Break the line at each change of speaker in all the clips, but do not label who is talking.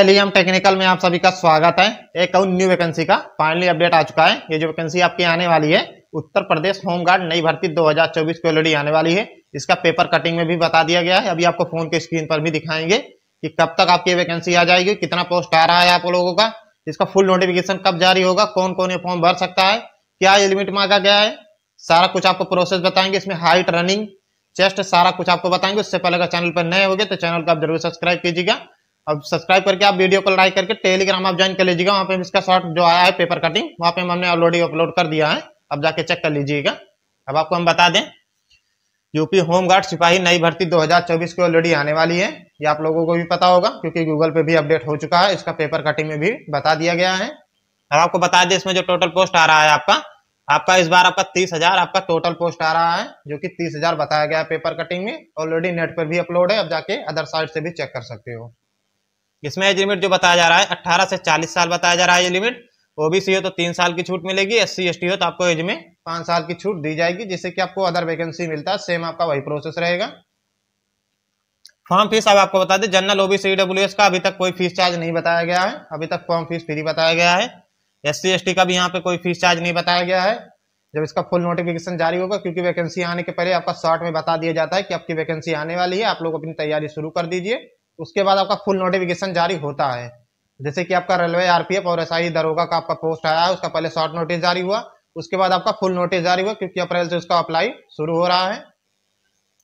allium technical में आप सभी का स्वागत है एक और न्यू वैकेंसी का फाइनली अपडेट आ चुका है ये जो वैकेंसी आपकी आने वाली है उत्तर प्रदेश होमगार्ड नई भर्ती 2024 को ऑलरेडी आने वाली है इसका पेपर कटिंग में भी बता दिया गया है अभी आपको फोन के स्क्रीन पर भी दिखाएंगे कि कब तक आपकी वैकेंसी आ जाएगी कितना पोस्ट आ रहा है आप लोगों का इसका फुल नोटिफिकेशन कब जारी होगा कौन कौन ये फॉर्म भर सकता है क्या ये लिमिट मांगा गया है सारा कुछ आपको प्रोसेस बताएंगे इसमें हाइट रनिंग चेस्ट सारा कुछ आपको बताएंगे उससे पहले अगर चैनल पर नए हो तो चैनल को आप जरूर सब्सक्राइब कीजिएगा अब सब्सक्राइब करके आप वीडियो को लाइक करके टेलीग्राम आप ज्वाइन कर लीजिएगा वहाँ पे इसका शॉर्ट जो आया है पेपर कटिंग वहाँ पे हमने ऑलरेडी अपलोड कर दिया है अब जाके चेक कर लीजिएगा अब आपको हम बता दें यूपी होमगार्ड सिपाही नई भर्ती 2024 की ऑलरेडी आने वाली है ये आप लोगों को भी पता होगा क्योंकि गूगल पे भी अपडेट हो चुका है इसका पेपर कटिंग में भी बता दिया गया है और आपको बता दें इसमें जो टोटल पोस्ट आ रहा है आपका आपका इस बार आपका तीस हजार आपका टोटल पोस्ट आ रहा है जो कि तीस हजार बताया गया है पेपर कटिंग में ऑलरेडी नेट पर भी अपलोड है अब जाके अदर साइड से भी चेक कर सकते हो इसमें एज लिमिट जो बताया जा रहा है अट्ठारह से चालीस साल बताया जा रहा है ये लिमिट ओबीसी हो तो तीन साल की छूट मिलेगी एस सी हो तो आपको एज में पांच साल की छूट दी जाएगी जिससे कि आपको अदर वैकेंसी मिलता है सेम आपका वही प्रोसेस रहेगा फॉर्म फीस अब आपको बता दें जनरल ओबीसी डब्ल्यू का अभी तक कोई फीस चार्ज नहीं बताया गया है अभी तक फॉर्म फीस फ्री बताया गया है एस सी का भी यहाँ पे कोई फीस चार्ज नहीं बताया गया है जब इसका फुल नोटिफिकेशन जारी होगा क्योंकि वैकेंसी आने के पहले आपका शॉर्ट में बता दिया जाता है कि आपकी वैकेंसी आने वाली है आप लोग अपनी तैयारी शुरू कर दीजिए उसके बाद आपका फुल नोटिफिकेशन जारी होता है जैसे कि आपका रेलवे आरपीएफ और एसआई e दरोगा का आपका पोस्ट आया है उसका पहले शॉर्ट नोटिस जारी हुआ उसके बाद आपका फुल नोटिस जारी हुआ क्योंकि अप्रैल से उसका अप्लाई शुरू हो रहा है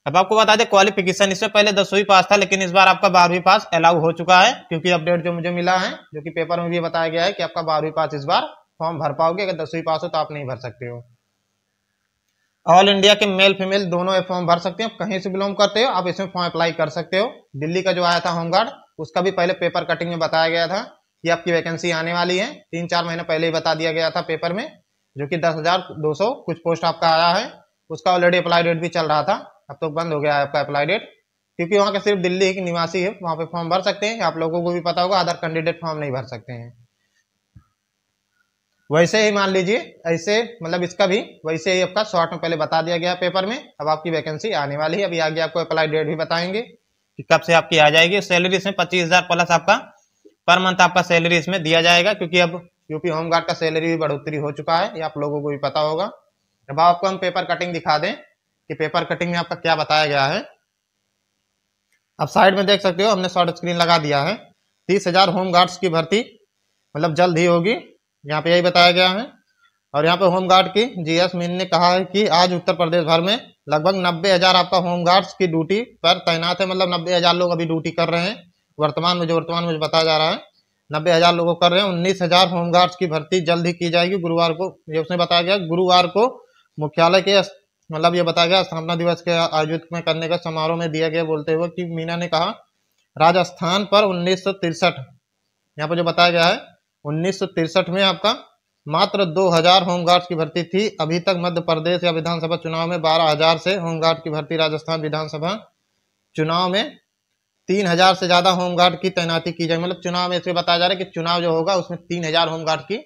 अब आपको बता दें क्वालिफिकेशन इससे पहले दसवीं पास था लेकिन इस बार आपका बारहवीं पास अलाउ हो चुका है क्योंकि अपडेट जो मुझे मिला है जो कि पेपर में भी बताया गया है कि आपका बारहवीं पास इस बार फॉर्म भर पाओगे अगर दसवीं पास हो तो आप नहीं भर सकते हो ऑल इंडिया के मेल फीमेल दोनों फॉर्म भर सकते हो कहीं से बिलोंग करते हो आप इसमें फॉर्म अप्लाई कर सकते हो दिल्ली का जो आया था होमगार्ड उसका भी पहले पेपर कटिंग में बताया गया था कि आपकी वैकेंसी आने वाली है तीन चार महीने पहले ही बता दिया गया था पेपर में जो कि दस हजार दो सौ कुछ पोस्ट आपका आया है उसका ऑलरेडी अप्लाई डेट भी चल रहा था अब तो बंद हो गया है आपका अप्लाई डेट क्योंकि वहाँ के सिर्फ दिल्ली के निवासी है वहाँ पे फॉर्म भर सकते हैं आप लोगों को भी पता होगा अदर कैंडिडेट फॉर्म नहीं भर सकते हैं वैसे ही मान लीजिए ऐसे मतलब इसका भी वैसे ही आपका शॉर्ट में पहले बता दिया गया पेपर में अब आपकी वैकेंसी आने वाली है अभी आगे आपको अप्लाई डेट भी बताएंगे कि कब से आपकी आ जाएगी सैलरी इसमें पच्चीस हजार प्लस आपका पर मंथ आपका सैलरी इसमें दिया जाएगा क्योंकि अब यूपी होमगार्ड का सैलरी भी बढ़ोतरी हो चुका है ये आप लोगों को भी पता होगा अब आपको हम पेपर कटिंग दिखा दें कि पेपर कटिंग में आपका क्या बताया गया है आप साइड में देख सकते हो हमने शॉर्ट स्क्रीन लगा दिया है तीस हजार होमगार्ड्स की भर्ती मतलब जल्द ही होगी यहाँ पे यही बताया गया है और यहाँ पे होमगार्ड की जीएस मीन ने कहा है कि आज उत्तर प्रदेश भर में लगभग नब्बे हजार आपका होमगार्ड्स की ड्यूटी पर तैनात है मतलब नब्बे हजार लोग अभी ड्यूटी कर रहे हैं वर्तमान में जो वर्तमान में बताया जा रहा है नब्बे हजार लोग कर रहे हैं उन्नीस हजार होमगार्ड्स की भर्ती जल्द ही की जाएगी गुरुवार को ये उसने बताया गया गुरुवार को मुख्यालय के मतलब ये बताया गया स्थापना दिवस के आयोजित में करने का समारोह में दिया गया बोलते हुए कि मीना ने कहा राजस्थान पर उन्नीस सौ तिरसठ यहाँ पर जो बताया गया है उन्नीस में आपका मात्र 2000 होमगार्ड्स की भर्ती थी अभी तक मध्य प्रदेश या विधानसभा चुनाव में 12000 से होमगार्ड की भर्ती राजस्थान विधानसभा चुनाव में 3000 से ज़्यादा होमगार्ड की तैनाती की जाएगी मतलब चुनाव में इसे बताया जा रहा है कि चुनाव जो होगा उसमें हजार होमगार्ड की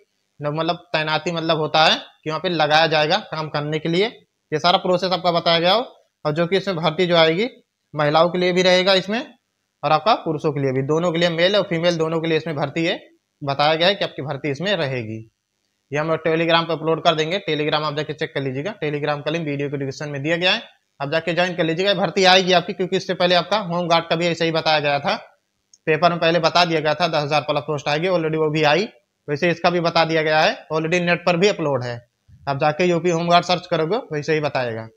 मतलब तैनाती मतलब होता है कि वहाँ पे लगाया जाएगा काम करने के लिए ये सारा प्रोसेस आपका बताया गया हो और जो कि इसमें भर्ती जो आएगी महिलाओं के लिए भी रहेगा इसमें और आपका पुरुषों के लिए भी दोनों के लिए मेल और फीमेल दोनों के लिए इसमें भर्ती है बताया गया है कि आपकी भर्ती इसमें रहेगी ये हम लोग टेलीग्राम पर अपलोड कर देंगे टेलीग्राम आप जाके चेक कर लीजिएगा टेलीग्राम का लिंक वीडियो के डिस्क्रिप्शन में दिया गया है आप जाके ज्वाइन कर लीजिएगा भर्ती आएगी आपकी क्योंकि इससे पहले आपका होमगार्ड का भी ऐसे ही बताया गया था पेपर में पहले बता दिया गया था दस हजार प्लस पोस्ट आएगी ऑलरेडी वो भी आई वैसे इसका भी बता दिया गया है ऑलरेडी नेट पर भी अपलोड है आप जाके यूपी होमगार्ड सर्च करोगे वैसे ही बताएगा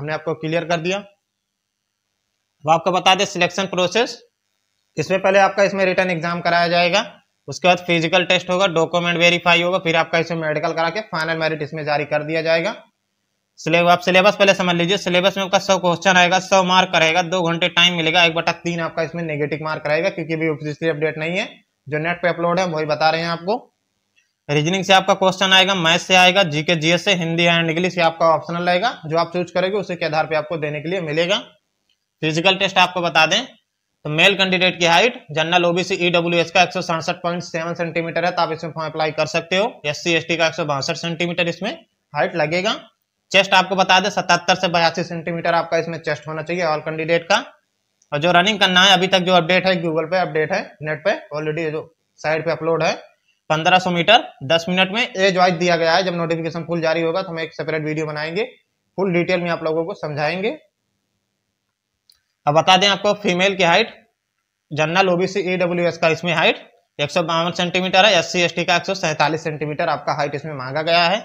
हमने आपको क्लियर कर दिया अब आपको बता दें सिलेक्शन प्रोसेस इसमें पहले आपका इसमें रिटर्न एग्जाम कराया जाएगा उसके बाद फिजिकल टेस्ट होगा डॉक्यूमेंट वेरीफाई होगा फिर आपका इसमें मेडिकल करा के फाइनल मेरिट इसमें जारी कर दिया जाएगा सिलेबस आप सिलेबस पहले समझ लीजिए सिलेबस में आपका सौ क्वेश्चन आएगा सौ मार्क रहेगा दो घंटे टाइम मिलेगा एक बटा तीन आपका इसमें नेगेटिव मार्क रहेगा क्योंकि अभी ऑफिशियली अपडेट नहीं है जो नेट पे अपलोड है वही बता रहे हैं आपको रीजनिंग से आपका क्वेश्चन आएगा मैथ से आएगा जीके जीएस से हिंदी एंड इंग्लिश से आपका ऑप्शनल रहेगा जो आप चूज करेंगे उसी के आधार पर आपको देने के लिए मिलेगा फिजिकल टेस्ट आपको बता दें तो मेल कैंडिडेट की हाइट जनरल ओबीसी ईडब्ल्यू का एक सेंटीमीटर है तो आप इसमें फॉर्म अप्लाई कर सकते हो एस सी का एक सेंटीमीटर इसमें हाइट लगेगा चेस्ट आपको बता दे सतहत्तर से बयासी सेंटीमीटर आपका इसमें चेस्ट होना चाहिए ऑल कैंडिडेट का और जो रनिंग करना है अभी तक जो अपडेट है गूगल पे अपडेट है नेट पे ऑलरेडी जो साइड पे अपलोड है 1500 मीटर 10 मिनट में एज वाइज दिया गया है जब नोटिफिकेशन फुल जारी होगा तो हम एक सेपरेट वीडियो बनाएंगे फुल डिटेल में आप लोगों को समझाएंगे अब बता दें आपको फीमेल की हाइट जनरल ओबीसी ईडब्ल्यू का इसमें हाइट एक सेंटीमीटर है एस सी का एक सेंटीमीटर आपका हाइट इसमें मांगा गया है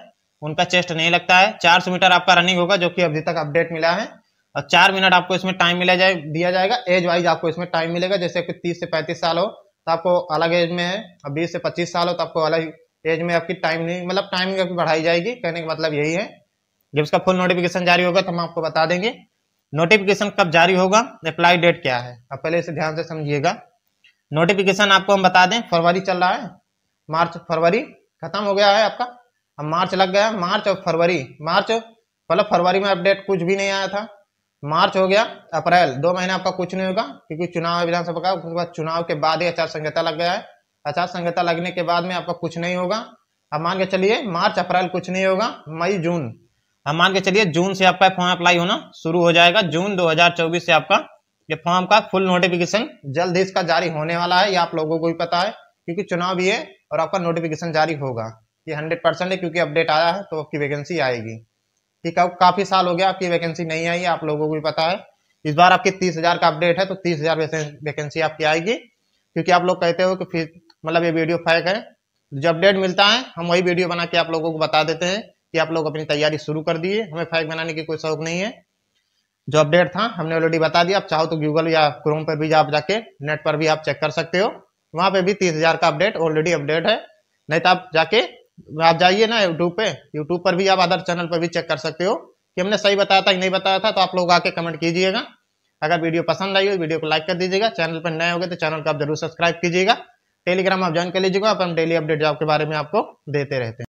उनका चेस्ट नहीं लगता है चार सौ मीटर आपका रनिंग होगा जो कि अभी तक अपडेट मिला है और चार मिनट आपको इसमें टाइम मिला जाए दिया जाएगा एज वाइज आपको इसमें टाइम मिलेगा जैसे कि तीस से पैंतीस साल हो तो आपको अलग एज में है और बीस से पच्चीस साल हो तो आपको अलग एज में आपकी टाइम नहीं मतलब टाइमिंग आपकी बढ़ाई जाएगी कहने का मतलब यही है जब इसका फुल नोटिफिकेशन जारी होगा तो हम आपको बता देंगे नोटिफिकेशन कब जारी होगा अप्लाई डेट क्या है आप पहले इसे ध्यान से समझिएगा नोटिफिकेशन आपको हम बता दें फरवरी चल रहा है मार्च फरवरी खत्म हो गया है आपका अब मार्च लग गया मार्च और फरवरी मार्च मतलब फरवरी में अपडेट कुछ भी नहीं आया था मार्च हो गया अप्रैल दो महीने आपका कुछ नहीं होगा क्योंकि चुनाव विधानसभा का उसके बाद चुनाव के बाद ही आचार संहिता लग गया है आचार संहिता लगने के बाद में आपका कुछ नहीं होगा अब मान के चलिए मार्च अप्रैल कुछ नहीं होगा मई जून हम मान के चलिए जून से आपका फॉर्म अप्लाई होना शुरू हो जाएगा जून 2024 से आपका ये फॉर्म का फुल नोटिफिकेशन जल्द ही इसका जारी होने वाला है ये आप लोगों को भी पता है क्योंकि चुनाव भी है और आपका नोटिफिकेशन जारी होगा ये हंड्रेड परसेंट है क्योंकि अपडेट आया है तो आपकी वैकेंसी आएगी ठीक है काफी साल हो गया आपकी वैकेंसी नहीं आई है आप लोगों को भी पता है इस बार आपकी तीस हजार का अपडेट है तो तीस हजार वैकेंसी आपकी आएगी क्योंकि आप लोग कहते हो कि फिर मतलब ये वीडियो फैक है जो अपडेट मिलता है हम वही वीडियो बना के आप लोगों को बता देते हैं कि आप लोग अपनी तैयारी शुरू कर दिए हमें फाइव बनाने की कोई शौक नहीं है जो अपडेट था हमने ऑलरेडी बता दिया आप चाहो तो गूगल या क्रोम पर भी आप जाके नेट पर भी आप चेक कर सकते हो वहां पे भी तीस हजार का अपडेट ऑलरेडी अपडेट है नहीं तो आप जाके आप जाइए ना यूट्यूब पे यूट्यूब पर भी आप अदर चैनल पर भी चेक कर सकते हो कि हमने सही बताया था कि नहीं बताया था तो आप लोग आके कमेंट कीजिएगा अगर वीडियो पसंद आई हो वीडियो को लाइक कर दीजिएगा चैनल पर नए गए तो चैनल को आप जरूर सब्सक्राइब कीजिएगा टेलीग्राम आप ज्वाइन कर लीजिएगा आप हम डेली अपडेट जॉब के बारे में आपको देते रहते हैं